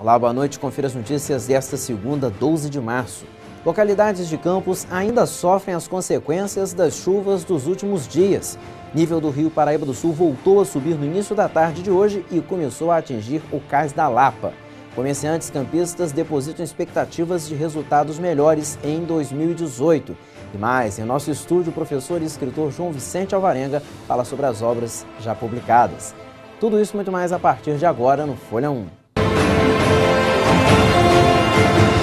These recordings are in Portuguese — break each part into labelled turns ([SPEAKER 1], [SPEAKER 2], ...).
[SPEAKER 1] Olá, boa noite. Confira as notícias desta segunda, 12 de março. Localidades de Campos ainda sofrem as consequências das chuvas dos últimos dias. Nível do Rio Paraíba do Sul voltou a subir no início da tarde de hoje e começou a atingir o cais da Lapa. Comerciantes campistas depositam expectativas de resultados melhores em 2018. E mais, em nosso estúdio, o professor e escritor João Vicente Alvarenga fala sobre as obras já publicadas. Tudo isso muito mais a partir de agora no Folha 1. Thank you.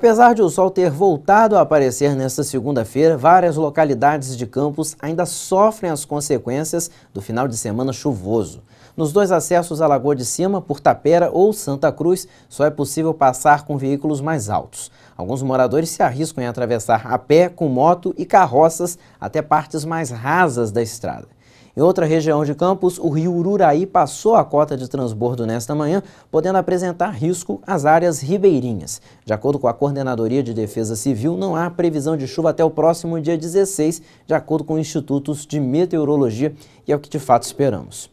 [SPEAKER 1] Apesar de o sol ter voltado a aparecer nesta segunda-feira, várias localidades de Campos ainda sofrem as consequências do final de semana chuvoso. Nos dois acessos à Lagoa de Cima, por Tapera ou Santa Cruz, só é possível passar com veículos mais altos. Alguns moradores se arriscam em atravessar a pé, com moto e carroças até partes mais rasas da estrada. Em outra região de Campos, o rio Ururaí passou a cota de transbordo nesta manhã, podendo apresentar risco às áreas ribeirinhas. De acordo com a Coordenadoria de Defesa Civil, não há previsão de chuva até o próximo dia 16, de acordo com institutos de meteorologia, e é o que de fato esperamos.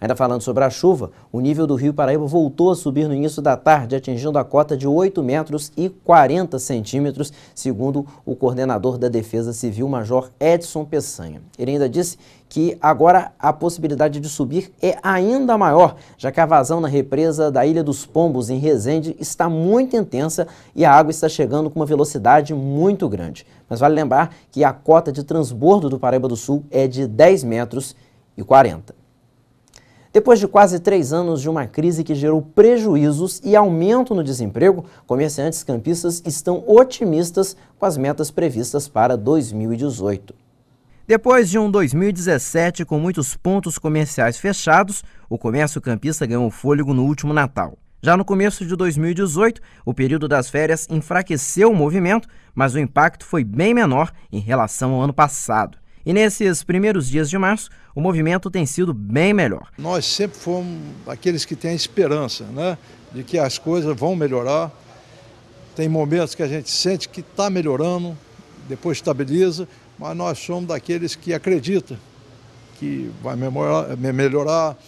[SPEAKER 1] Ainda falando sobre a chuva, o nível do Rio Paraíba voltou a subir no início da tarde, atingindo a cota de 8 metros e 40 centímetros, segundo o coordenador da Defesa Civil, Major Edson Peçanha. Ele ainda disse que agora a possibilidade de subir é ainda maior, já que a vazão na represa da Ilha dos Pombos, em Resende, está muito intensa e a água está chegando com uma velocidade muito grande. Mas vale lembrar que a cota de transbordo do Paraíba do Sul é de 10 metros e 40. Depois de quase três anos de uma crise que gerou prejuízos e aumento no desemprego, comerciantes campistas estão otimistas com as metas previstas para 2018. Depois de um 2017 com muitos pontos comerciais fechados, o comércio campista ganhou fôlego no último Natal. Já no começo de 2018, o período das férias enfraqueceu o movimento, mas o impacto foi bem menor em relação ao ano passado. E nesses primeiros dias de março, o movimento tem sido bem melhor.
[SPEAKER 2] Nós sempre fomos aqueles que têm a esperança né, de que as coisas vão melhorar. Tem momentos que a gente sente que está melhorando, depois estabiliza, mas nós somos daqueles que acreditam que vai melhorar,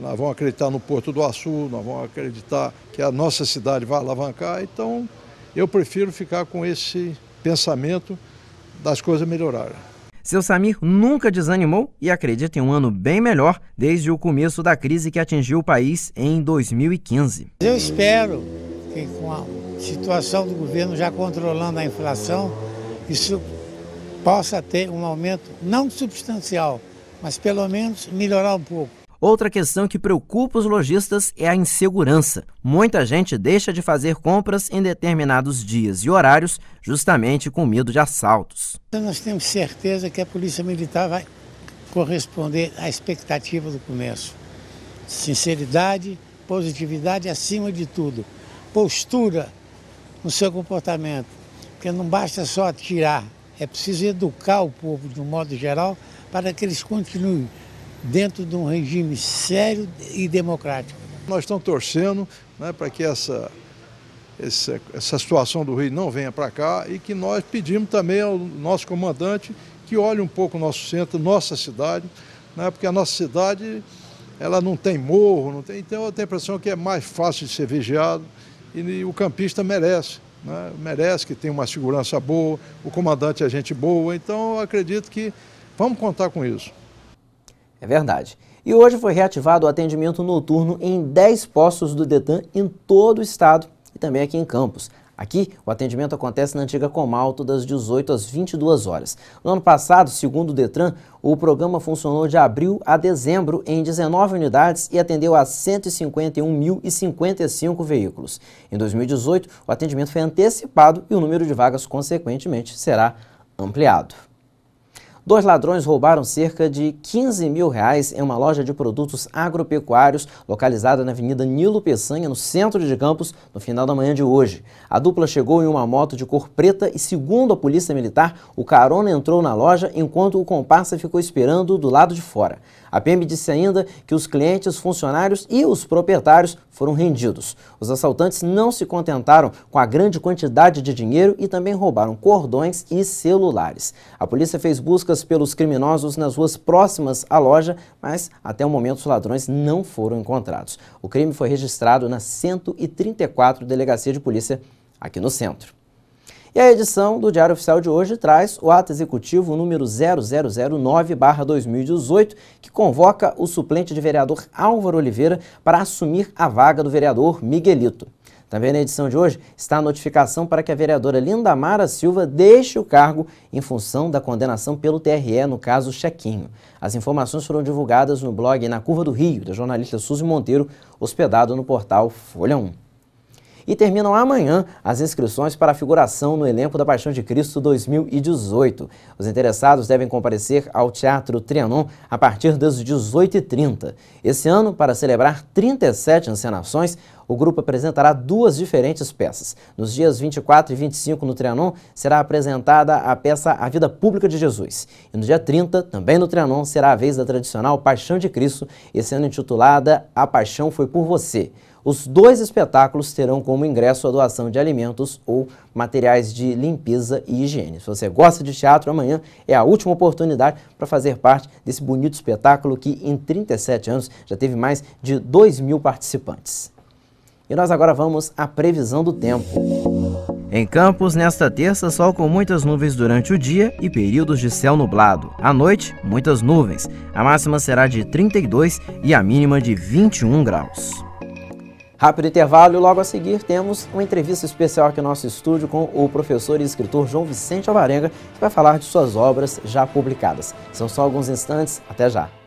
[SPEAKER 2] nós vamos acreditar no Porto do Açu, nós vamos acreditar que a nossa cidade vai alavancar. Então, eu prefiro ficar com esse pensamento das coisas melhorarem. Seu Samir nunca
[SPEAKER 1] desanimou e acredita em um ano bem melhor desde o começo da crise que atingiu o país em 2015.
[SPEAKER 2] Eu espero que com a situação do governo já controlando a inflação, isso possa ter um aumento não substancial, mas pelo menos melhorar um pouco. Outra questão que preocupa os lojistas
[SPEAKER 1] é a insegurança. Muita gente deixa de fazer compras em determinados dias e horários, justamente com medo de assaltos.
[SPEAKER 2] Então, nós temos certeza que a Polícia Militar vai corresponder à expectativa do comércio. Sinceridade, positividade acima de tudo. Postura no seu comportamento. Porque não basta só atirar. é preciso educar o povo de um modo geral para que eles continuem dentro de um regime sério e democrático. Nós estamos torcendo né, para que essa, essa, essa situação do Rio não venha para cá e que nós pedimos também ao nosso comandante que olhe um pouco o nosso centro, nossa cidade, né, porque a nossa cidade ela não tem morro, não tem, então eu tenho a impressão que é mais fácil de ser vigiado e o campista merece. Né, merece que tenha uma segurança boa, o comandante é gente boa, então eu acredito que vamos contar com isso. É verdade. E hoje foi reativado o atendimento noturno em 10
[SPEAKER 1] postos do Detran em todo o estado e também aqui em Campos. Aqui, o atendimento acontece na antiga Comalto, das 18 às 22 horas. No ano passado, segundo o Detran, o programa funcionou de abril a dezembro em 19 unidades e atendeu a 151.055 veículos. Em 2018, o atendimento foi antecipado e o número de vagas, consequentemente, será ampliado. Dois ladrões roubaram cerca de 15 mil reais em uma loja de produtos agropecuários localizada na Avenida Nilo Peçanha, no centro de Campos, no final da manhã de hoje. A dupla chegou em uma moto de cor preta e, segundo a polícia militar, o carona entrou na loja enquanto o comparsa ficou esperando do lado de fora. A PM disse ainda que os clientes, funcionários e os proprietários foram rendidos. Os assaltantes não se contentaram com a grande quantidade de dinheiro e também roubaram cordões e celulares. A polícia fez busca buscas pelos criminosos nas ruas próximas à loja, mas até o momento os ladrões não foram encontrados. O crime foi registrado na 134 Delegacia de Polícia aqui no centro. E a edição do Diário Oficial de hoje traz o ato executivo número 0009-2018, que convoca o suplente de vereador Álvaro Oliveira para assumir a vaga do vereador Miguelito. Também tá na edição de hoje está a notificação para que a vereadora Linda Mara Silva deixe o cargo em função da condenação pelo TRE no caso Chequinho. As informações foram divulgadas no blog Na Curva do Rio, da jornalista Suzy Monteiro, hospedado no portal Folha 1 e terminam amanhã as inscrições para a figuração no elenco da Paixão de Cristo 2018. Os interessados devem comparecer ao Teatro Trianon a partir das 18h30. Esse ano, para celebrar 37 encenações, o grupo apresentará duas diferentes peças. Nos dias 24 e 25 no Trianon será apresentada a peça A Vida Pública de Jesus. E no dia 30, também no Trianon, será a vez da tradicional Paixão de Cristo, esse ano intitulada A Paixão Foi Por Você. Os dois espetáculos terão como ingresso a doação de alimentos ou materiais de limpeza e higiene. Se você gosta de teatro, amanhã é a última oportunidade para fazer parte desse bonito espetáculo que, em 37 anos, já teve mais de 2 mil participantes. E nós agora vamos à previsão do tempo. Em Campos, nesta terça, sol com muitas nuvens durante o dia e períodos de céu nublado. À noite, muitas nuvens. A máxima será de 32 e a mínima de 21 graus. Rápido intervalo e logo a seguir temos uma entrevista especial aqui no nosso estúdio com o professor e escritor João Vicente Alvarenga, que vai falar de suas obras já publicadas. São só alguns instantes, até já.